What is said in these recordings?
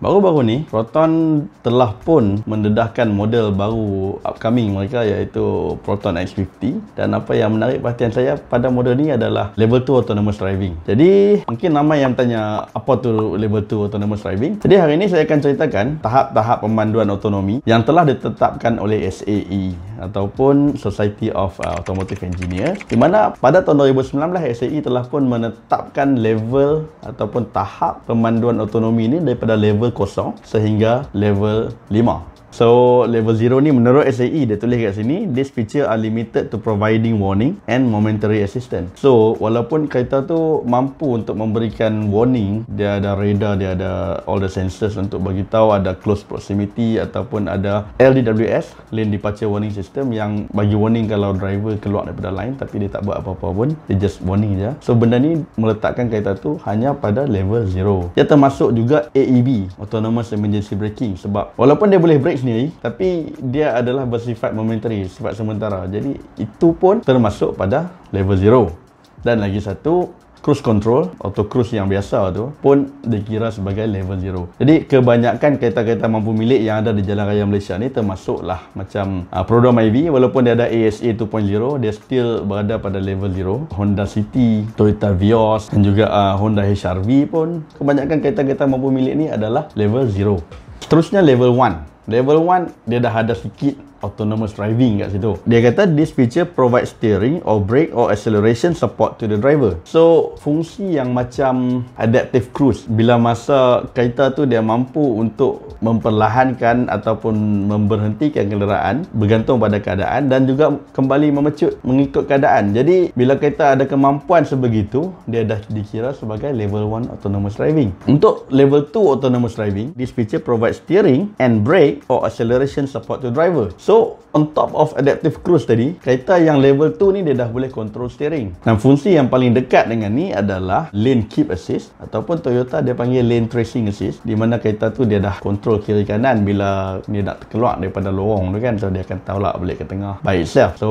Baru-baru ni, Proton telah pun mendedahkan model baru upcoming mereka iaitu Proton X50 dan apa yang menarik perhatian saya pada model ni adalah level 2 autonomous driving. Jadi, mungkin ramai yang tanya apa tu level 2 autonomous driving. Jadi, hari ini saya akan ceritakan tahap-tahap pemanduan autonomi yang telah ditetapkan oleh SAE ataupun Society of uh, Automotive Engineers di mana pada tahun 2019 SAE telah pun menetapkan level ataupun tahap pemanduan autonomi ini daripada level kosong sehingga level lima. So level 0 ni menurut SAE dia tulis kat sini This feature are limited to providing warning and momentary assistance So walaupun kereta tu mampu untuk memberikan warning Dia ada radar, dia ada all the sensors untuk bagi tahu ada close proximity Ataupun ada LDWS, lane departure warning system Yang bagi warning kalau driver keluar daripada line Tapi dia tak buat apa-apa pun, dia just warning je So benda ni meletakkan kereta tu hanya pada level 0 Dia termasuk juga AEB, Autonomous Emergency Braking Sebab walaupun dia boleh brake sendiri tapi dia adalah bersifat momentary sifat sementara jadi itu pun termasuk pada level 0 dan lagi satu cruise control atau cruise yang biasa tu pun dikira sebagai level 0 jadi kebanyakan kereta-kereta mampu milik yang ada di jalan raya Malaysia ni termasuklah macam uh, ah, Prodom IV walaupun dia ada ASA 2.0 dia still berada pada level 0 Honda City Toyota Vios dan juga uh, Honda HR-V pun kebanyakan kereta-kereta mampu milik ni adalah level 0 seterusnya level 1 level 1 dia dah ada sikit autonomous driving kat situ. Dia kata this feature provide steering or brake or acceleration support to the driver. So fungsi yang macam adaptive cruise bila masa kereta tu dia mampu untuk memperlahankan ataupun memberhentikan kenderaan bergantung pada keadaan dan juga kembali memecut mengikut keadaan. Jadi bila kereta ada kemampuan sebegitu dia dah dikira sebagai level 1 autonomous driving. Untuk level 2 autonomous driving, this feature provide steering and brake or acceleration support to driver. So So, on top of adaptive cruise tadi, kereta yang level 2 ni dia dah boleh control steering. Dan fungsi yang paling dekat dengan ni adalah lane keep assist ataupun Toyota dia panggil lane tracing assist di mana kereta tu dia dah control kiri kanan bila dia nak keluar daripada lorong tu kan. So, dia akan tahu lah balik ke tengah. By itself. So,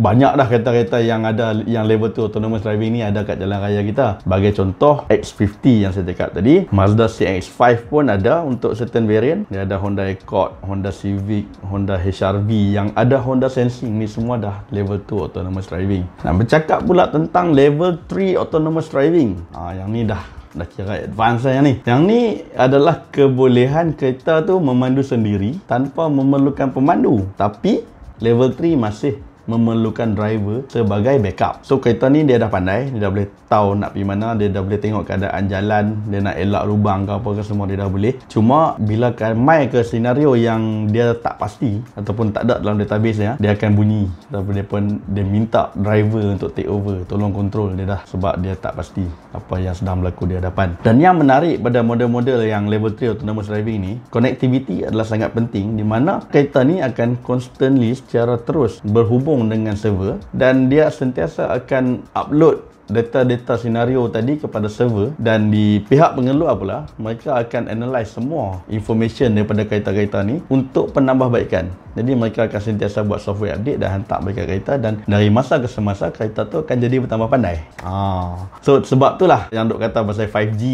banyak dah kereta-kereta yang ada yang level 2 autonomous driving ni ada kat jalan raya kita. Sebagai contoh, X50 yang saya cakap tadi. Mazda CX-5 pun ada untuk certain variant. Dia ada Honda Accord, Honda Civic, Honda HR hr yang ada Honda Sensing ni semua dah level 2 autonomous driving. Nah, bercakap pula tentang level 3 autonomous driving. Ah ha, yang ni dah dah kira advance lah yang ni. Yang ni adalah kebolehan kereta tu memandu sendiri tanpa memerlukan pemandu. Tapi level 3 masih memerlukan driver sebagai backup. So kereta ni dia dah pandai, dia dah boleh tahu nak pergi mana, dia dah boleh tengok keadaan jalan, dia nak elak lubang ke apa ke semua dia dah boleh. Cuma bila kan mai ke senario yang dia tak pasti ataupun tak ada dalam database ya, dia akan bunyi ataupun dia pun dia minta driver untuk take over, tolong kontrol dia dah sebab dia tak pasti apa yang sedang berlaku di hadapan. Dan yang menarik pada model-model yang level 3 autonomous driving ni, connectivity adalah sangat penting di mana kereta ni akan constantly secara terus berhubung sambung dengan server dan dia sentiasa akan upload data-data senario tadi kepada server dan di pihak pengeluar pula mereka akan analyse semua information daripada kereta-kereta ni untuk penambahbaikan jadi mereka akan sentiasa buat software update dan hantar mereka kereta dan dari masa ke semasa kereta tu akan jadi bertambah pandai ah. so sebab tu lah yang duk kata pasal 5G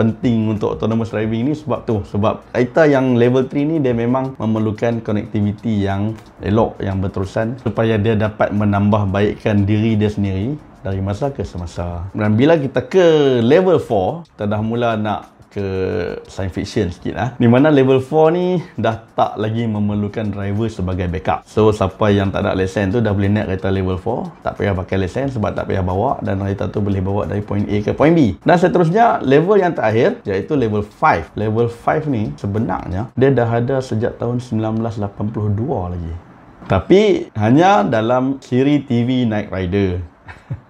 penting untuk autonomous driving ni sebab tu sebab kereta yang level 3 ni dia memang memerlukan konektiviti yang elok yang berterusan supaya dia dapat menambahbaikan diri dia sendiri dari masa ke semasa. Dan bila kita ke level 4, kita dah mula nak ke science fiction sikit lah. Di mana level 4 ni dah tak lagi memerlukan driver sebagai backup. So, siapa yang tak ada lesen tu dah boleh naik kereta level 4. Tak payah pakai lesen sebab tak payah bawa dan kereta tu boleh bawa dari point A ke point B. Dan seterusnya, level yang terakhir iaitu level 5. Level 5 ni sebenarnya dia dah ada sejak tahun 1982 lagi. Tapi hanya dalam siri TV Night Rider.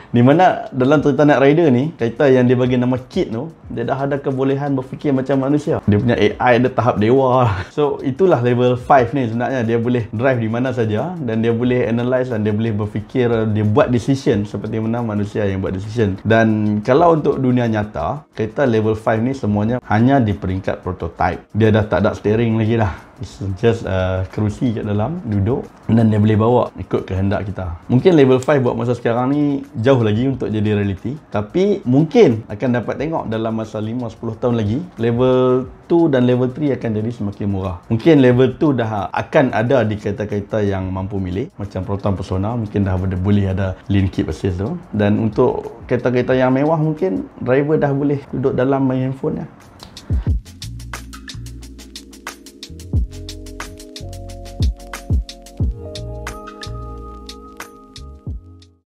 Di mana dalam cerita Night Rider ni, cerita yang dia bagi nama kit tu, dia dah ada kebolehan berfikir macam manusia. Dia punya AI dia tahap dewa. So itulah level 5 ni sebenarnya. Dia boleh drive di mana saja dan dia boleh analyse dan dia boleh berfikir, dia buat decision seperti mana manusia yang buat decision. Dan kalau untuk dunia nyata, kereta level 5 ni semuanya hanya di peringkat prototype. Dia dah tak ada steering lagi dah. It's just uh, kerusi kat dalam, duduk dan dia boleh bawa ikut kehendak kita. Mungkin level 5 buat masa sekarang ni jauh jauh lagi untuk jadi realiti tapi mungkin akan dapat tengok dalam masa 5-10 tahun lagi level 2 dan level 3 akan jadi semakin murah mungkin level 2 dah akan ada di kereta-kereta yang mampu milik macam Proton Persona mungkin dah boleh ada lean keep assist tu dan untuk kereta-kereta yang mewah mungkin driver dah boleh duduk dalam main handphone ya.